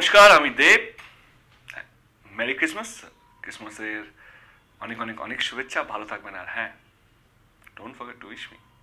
নমস্কার আমি দেব merry Christmas ক্রিসমাসের অনেক অনেক অনেক শুভেচ্ছা ভালো থাকবেন আর হ্যাঁ don't forget to wish me